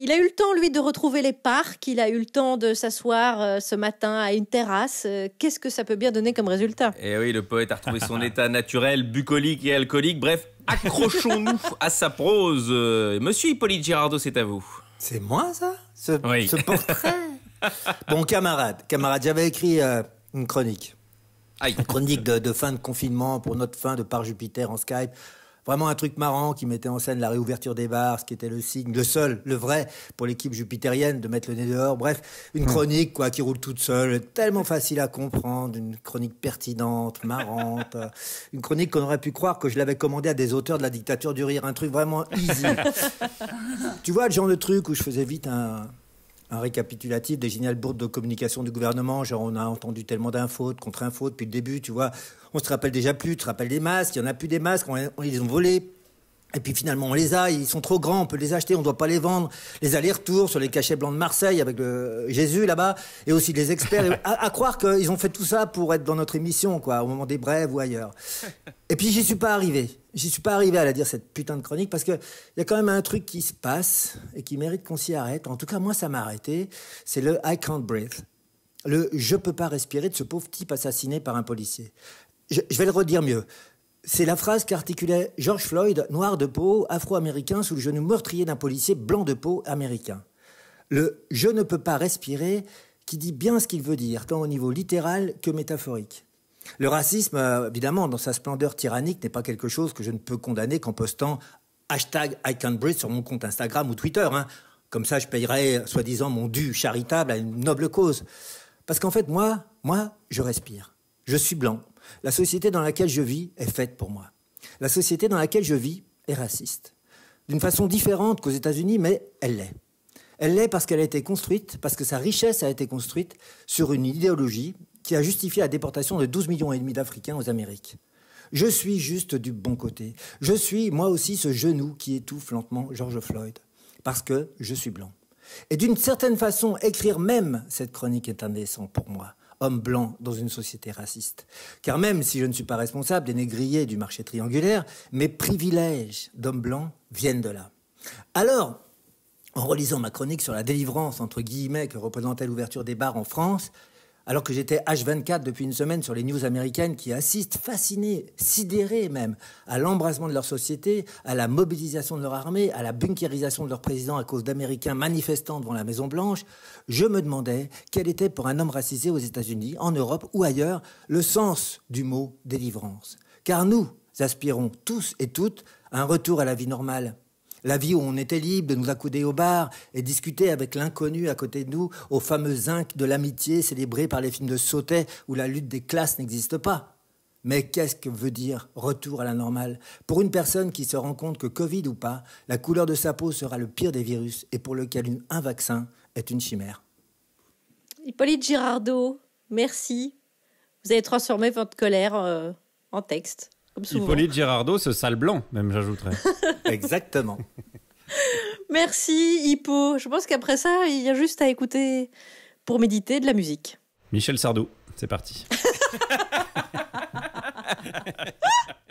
Il a eu le temps, lui, de retrouver les parcs, il a eu le temps de s'asseoir euh, ce matin à une terrasse. Euh, qu'est-ce que ça peut bien donner comme résultat Eh oui, le poète a retrouvé son état naturel, bucolique et alcoolique. Bref, accrochons-nous à sa prose. Euh, monsieur Hippolyte Girardot, c'est à vous. C'est moi, ça ce, portrait Bon, camarade, camarade, j'avais écrit une chronique. Une chronique de, de fin de confinement pour notre fin de Par Jupiter en Skype. Vraiment un truc marrant qui mettait en scène la réouverture des bars, ce qui était le signe, le seul, le vrai pour l'équipe jupitérienne de mettre le nez dehors. Bref, une mm. chronique quoi qui roule toute seule, tellement facile à comprendre, une chronique pertinente, marrante, une chronique qu'on aurait pu croire que je l'avais commandée à des auteurs de la dictature du rire, un truc vraiment easy. tu vois le genre de truc où je faisais vite un un récapitulatif des géniales bourdes de communication du gouvernement. Genre, on a entendu tellement d'infos, de contre-infos depuis le début, tu vois. On se rappelle déjà plus, tu te rappelles des masques, il n'y en a plus des masques, ils ont volé. Et puis finalement, on les a, ils sont trop grands, on peut les acheter, on ne doit pas les vendre. Les allers-retours sur les cachets blancs de Marseille avec Jésus là-bas, et aussi les experts, à, croire qu'ils ont fait tout ça pour être dans notre émission, quoi, au moment des brèves ou ailleurs. Et puis j'y suis pas arrivé. J'y suis pas arrivé à la dire cette putain de chronique parce qu'il y a quand même un truc qui se passe et qui mérite qu'on s'y arrête. En tout cas, moi, ça m'a arrêté. C'est le I can't breathe. Le je peux pas respirer de ce pauvre type assassiné par un policier. je vais le redire mieux. C'est la phrase qu'articulait George Floyd, noir de peau, afro-américain, sous le genou meurtrier d'un policier blanc de peau américain. Le je ne peux pas respirer qui dit bien ce qu'il veut dire, tant au niveau littéral que métaphorique. Le racisme, euh, évidemment, dans sa splendeur tyrannique, n'est pas quelque chose que je ne peux condamner qu'en postant hashtag I can't breathe sur mon compte Instagram ou Twitter. Hein. Comme ça, je payerai, euh, soi-disant, mon dû charitable à une noble cause. Parce qu'en fait, moi, moi, je respire. Je suis blanc. La société dans laquelle je vis est faite pour moi. La société dans laquelle je vis est raciste. D'une façon différente qu'aux États-Unis, mais elle l'est. Elle l'est parce qu'elle a été construite, parce que sa richesse a été construite sur une idéologie qui a justifié la déportation de 12 millions et demi d'Africains aux Amériques. Je suis juste du bon côté. Je suis moi aussi ce genou qui étouffe lentement George Floyd, parce que je suis blanc. Et d'une certaine façon, écrire même cette chronique est indécent pour moi, homme blanc dans une société raciste. Car même si je ne suis pas responsable des négriers du marché triangulaire, mes privilèges d'homme blanc viennent de là. Alors, en relisant ma chronique sur la délivrance, entre guillemets, que représentait l'ouverture des bars en France, alors que j'étais H24 depuis une semaine sur les news américaines qui assistent, fascinés, sidérés même, à l'embrasement de leur société, à la mobilisation de leur armée, à la bunkerisation de leur président à cause d'Américains manifestant devant la Maison-Blanche, je me demandais quel était pour un homme racisé aux États-Unis, en Europe ou ailleurs, le sens du mot délivrance. Car nous aspirons tous et toutes à un retour à la vie normale, la vie où on était libre de nous accouder au bar et discuter avec l'inconnu à côté de nous au fameux zinc de l'amitié célébré par les films de Sautet où la lutte des classes n'existe pas. Mais qu'est-ce que veut dire retour à la normale Pour une personne qui se rend compte que Covid ou pas, la couleur de sa peau sera le pire des virus et pour lequel un vaccin est une chimère. Hippolyte Girardot, merci. Vous avez transformé votre colère euh, en texte. Hippolyte Girardot, ce sale blanc, même j'ajouterais. Exactement. Merci Hippo. Je pense qu'après ça, il y a juste à écouter pour méditer de la musique. Michel Sardou, c'est parti.